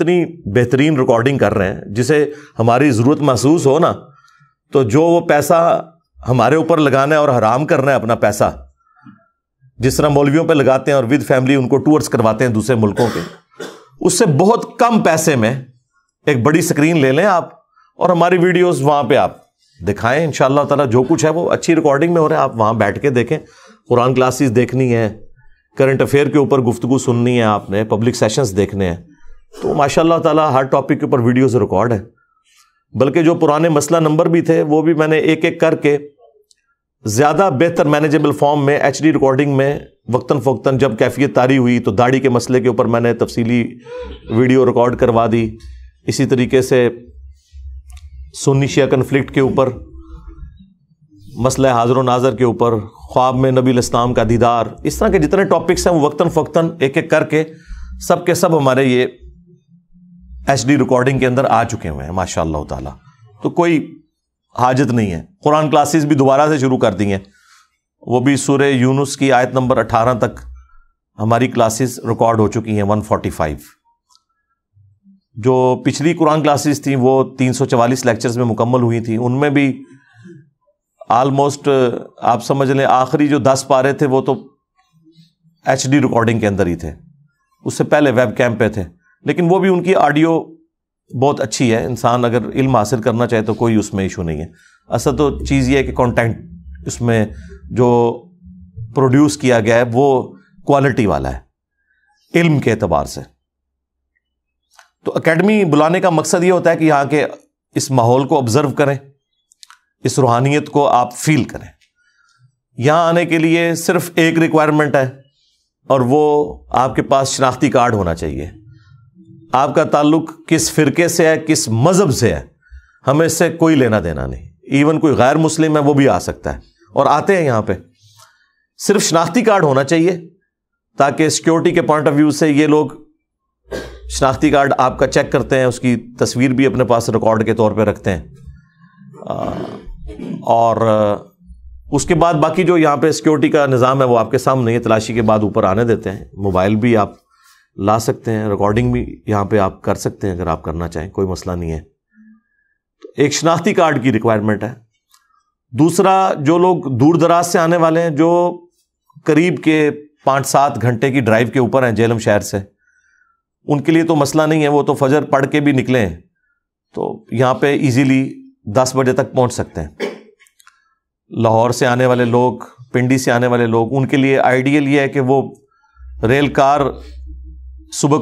इतनी बेहतरीन रिकॉर्डिंग कर रहे हैं जिसे हमारी ज़रूरत महसूस हो ना तो जो वो पैसा हमारे ऊपर लगाना है और हराम करना है अपना पैसा जिस तरह मौलवियों पे लगाते हैं और विद फैमिली उनको टूर्स करवाते हैं दूसरे मुल्कों के उससे बहुत कम पैसे में एक बड़ी स्क्रीन ले लें आप और हमारी वीडियोस वहाँ पे आप दिखाएं इन ताला जो कुछ है वो अच्छी रिकॉर्डिंग में हो रहे हैं आप वहाँ बैठ के देखें कुरान क्लासेस देखनी है करंट अफेयर के ऊपर गुफ्तु सुननी है आपने पब्लिक सेशंस देखने हैं तो माशाल्लाह ताला हर टॉपिक के ऊपर वीडियोस रिकॉर्ड है बल्कि जो पुराने मसला नंबर भी थे वो भी मैंने एक एक करके ज़्यादा बेहतर मैनेजेबल फॉर्म में एच रिकॉर्डिंग में वक्ता फ़ोक्ता जब कैफियत तारी हुई तो दाढ़ी के मसले के ऊपर मैंने तफसीली वीडियो रिकॉर्ड करवा दी इसी तरीके से सोनीशिया कन्फ्लिक्ट के ऊपर मसला हाजर नाजर के ऊपर ख्वाब में नबी इस्लाम का दीदार इस तरह के जितने टॉपिक्स हैं वो वक्ता फ़ोक्ता एक एक करके सब के सब हमारे ये एच डी रिकॉर्डिंग के अंदर आ चुके हुए हैं माशा ताला तो कोई हाजत नहीं है कुरान क्लासेस भी दोबारा से शुरू कर दी हैं वो भी सूर्य यूनुस की आयत नंबर अठारह तक हमारी क्लासेस रिकॉर्ड हो चुकी हैं वन फाइव जो पिछली कुरान क्लासेस थी वो तीन सौ चवालीस लेक्चर्स में मुकम्मल हुई थी उनमें भी आलमोस्ट आप समझ लें आखिरी जो दस पारे थे वो तो एच रिकॉर्डिंग के अंदर ही थे उससे पहले वेब कैम्प पे थे लेकिन वो भी उनकी ऑडियो बहुत अच्छी है इंसान अगर इल्म हासिल करना चाहे तो कोई उसमें इशू नहीं है असल तो चीज़ ये है कि कंटेंट उसमें जो प्रोड्यूस किया गया है वो क्वालिटी वाला है इल्म के अतबार से तो एकेडमी बुलाने का मकसद ये होता है कि यहाँ के इस माहौल को ऑब्ज़र्व करें इस रूहानियत को आप फील करें यहाँ आने के लिए सिर्फ एक रिक्वायरमेंट है और वो आपके पास शनाख्ती कार्ड होना चाहिए आपका ताल्लुक किस फ़िरके से है किस मज़हब से है हमें इससे कोई लेना देना नहीं इवन कोई गैर मुस्लिम है वो भी आ सकता है और आते हैं यहां पर सिर्फ शनाख्ती कार्ड होना चाहिए ताकि सिक्योरिटी के पॉइंट ऑफ व्यू से ये लोग शनाख्ती कार्ड आपका चेक करते हैं उसकी तस्वीर भी अपने पास रिकॉर्ड के तौर पे रखते हैं और उसके बाद बाकी जो यहाँ पे सिक्योरिटी का निज़ाम है वो आपके सामने है तलाशी के बाद ऊपर आने देते हैं मोबाइल भी आप ला सकते हैं रिकॉर्डिंग भी यहाँ पे आप कर सकते हैं अगर आप करना चाहें कोई मसला नहीं है तो एक शनाख्ती कार्ड की रिक्वायरमेंट है दूसरा जो लोग दूर दराज से आने वाले हैं जो करीब के पाँच सात घंटे की ड्राइव के ऊपर हैं जेलम शहर से उनके लिए तो मसला नहीं है वो तो फजर पढ़ के भी निकले हैं तो यहाँ पे इजीली दस बजे तक पहुँच सकते हैं लाहौर से आने वाले लोग पिंडी से आने वाले लोग उनके लिए आइडियल ये है कि वो रेल कार सुबह